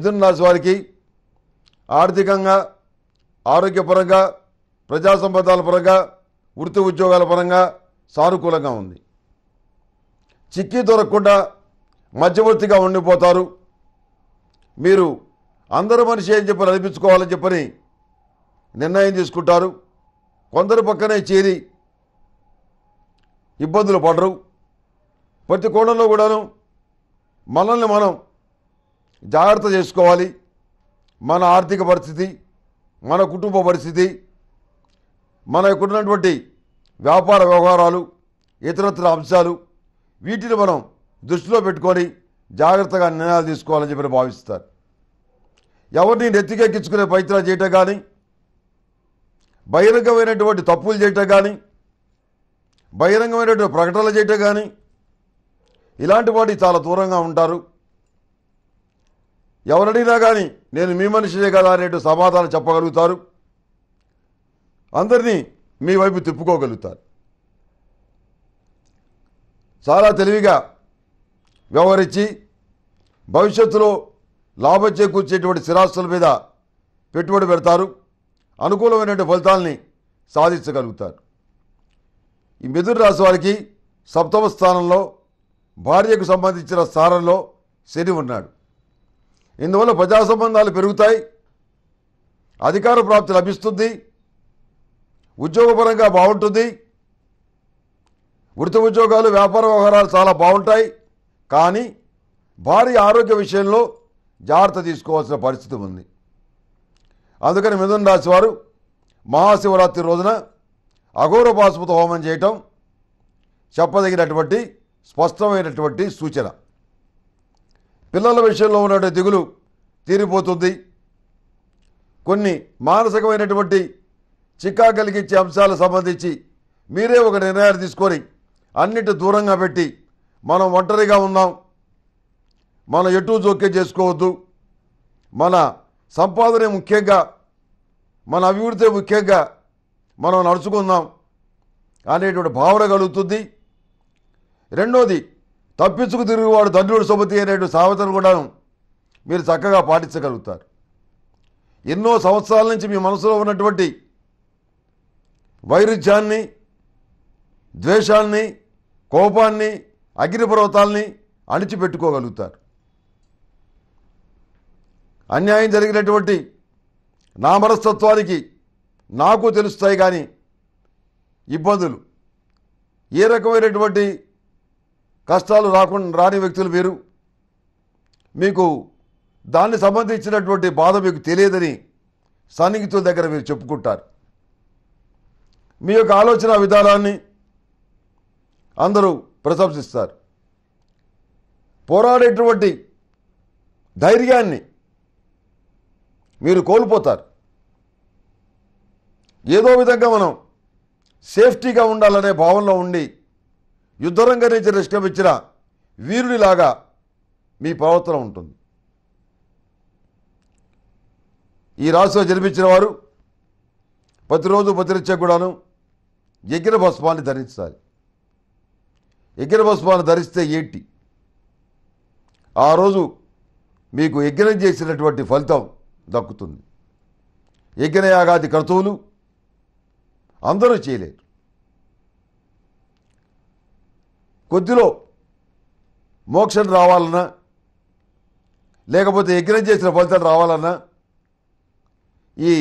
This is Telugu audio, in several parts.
మిథున్ రాశి వారికి ఆర్థికంగా ఆరోగ్యపరంగా ప్రజా సంబంధాల పరంగా వృత్తి ఉద్యోగాల పరంగా సానుకూలంగా ఉంది చిక్కి దొరకకుండా మధ్యవర్తిగా ఉండిపోతారు మీరు అందరు మనిషి ఏం చెప్పని అనిపించుకోవాలని చెప్పని నిర్ణయం తీసుకుంటారు కొందరు పక్కనే చేరి ఇబ్బందులు పడరు ప్రతి కోణంలో కూడాను మనల్ని మనం జాగ్రత్త చేసుకోవాలి మన ఆర్థిక పరిస్థితి మన కుటుంబ పరిస్థితి మన ఇక్కడున్నటువంటి వ్యాపార వ్యవహారాలు ఇతరత్ర అంశాలు వీటిని మనం దృష్టిలో పెట్టుకొని జాగ్రత్తగా నిర్ణయాలు తీసుకోవాలని చెప్పి భావిస్తారు ఎవరిని నెత్తికెక్కించుకునే ప్రయత్నాలు చేయటం కానీ బహిరంగమైనటువంటి తప్పులు చేయటం కానీ బహిరంగమైనటువంటి ప్రకటనలు చేయటం కానీ ఇలాంటి వాటి చాలా దూరంగా ఉంటారు ఎవరడిగినా కానీ నేను మీ మనిషినే కదా అనేటు సమాధానం చెప్పగలుగుతారు అందరినీ మీ వైపు తిప్పుకోగలుగుతారు చాలా తెలివిగా వ్యవహరించి భవిష్యత్తులో లాభం చేకూర్చేటువంటి స్థిరాస్తుల మీద పెట్టుబడి పెడతారు అనుకూలమైనటువంటి ఫలితాలని సాధించగలుగుతారు ఈ మిథున రాశి వారికి సప్తమ స్థానంలో భార్యకు సంబంధించిన స్థానంలో శని ఉన్నాడు ఇందువల్ల ప్రజా సంబంధాలు పెరుగుతాయి అధికార ప్రాప్తి లభిస్తుంది ఉద్యోగపరంగా బాగుంటుంది వృత్తి ఉద్యోగాలు వ్యాపార వ్యవహారాలు చాలా బాగుంటాయి కానీ భారీ ఆరోగ్య విషయంలో జాగ్రత్త తీసుకోవాల్సిన పరిస్థితి ఉంది అందుకని మిథున రాశి వారు మహాశివరాత్రి రోజున పాశుపత హోమం చేయటం చెప్పదగినటువంటి స్పష్టమైనటువంటి సూచన పిల్లల విషయంలో ఉన్నటువంటి దిగులు తీరిపోతుంది కొన్ని మానసికమైనటువంటి చిక్కా కలిగించే అంశాలకు సంబంధించి మీరే ఒక నిర్ణయాలు తీసుకొని అన్నిటి దూరంగా పెట్టి మనం ఒంటరిగా ఉన్నాం మనం ఎటు జోక్యం చేసుకోవద్దు మన సంపాదనే ముఖ్యంగా మన అభివృద్ధి ముఖ్యంగా మనం నడుచుకుందాం అనేటువంటి భావన కలుగుతుంది రెండోది తప్పించుకు తిరుగువాడు తండ్రుడు సుమతి అనేటు సామెతను కూడా మీరు చక్కగా పాటించగలుగుతారు ఎన్నో సంవత్సరాల నుంచి మీ మనసులో ఉన్నటువంటి వైరుధ్యాన్ని ద్వేషాన్ని కోపాన్ని అగ్నిపర్వతాల్ని అణిచిపెట్టుకోగలుగుతారు అన్యాయం జరిగినటువంటి నా మనస్తత్వానికి నాకు తెలుస్తాయి కానీ ఇబ్బందులు ఏ రకమైనటువంటి కష్టాలు రాకుండా రాని వ్యక్తులు మీరు మీకు దాన్ని సంబంధించినటువంటి బాధ మీకు తెలియదని సన్నిహితుల దగ్గర మీరు చెప్పుకుంటారు మీ యొక్క ఆలోచన విధానాన్ని అందరూ ప్రశంసిస్తారు పోరాడేటువంటి ధైర్యాన్ని మీరు కోల్పోతారు ఏదో విధంగా మనం సేఫ్టీగా ఉండాలనే భావనలో ఉండి యుద్ధరంగం నుంచి నిష్క్రమించిన వీరుడిలాగా మీ ప్రవర్తన ఉంటుంది ఈ రాశిలో జన్మించిన వారు ప్రతిరోజు ప్రతినిత్యం కూడాను యజ్ఞ భస్మాన్ని ధరించాలి యజ్ఞ భస్మాన్ని ధరిస్తే ఏంటి ఆ రోజు మీకు యజ్ఞం చేసినటువంటి ఫలితం దక్కుతుంది యజ్ఞయాగాది క్రతువులు అందరూ చేయలేరు కొద్దిలో మోక్షం రావాలన్నా లేకపోతే యజ్ఞం చేసిన ఫలితాలు రావాలన్నా ఈ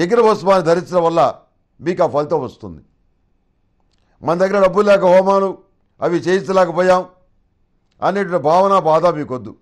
యజ్ఞభస్మాన్ని ధరించడం వల్ల మీకు ఆ ఫలితం వస్తుంది మన దగ్గర డబ్బులు లేక హోమాలు అవి చేయించలేకపోయాం అనేటువంటి భావన బాధ మీకొద్దు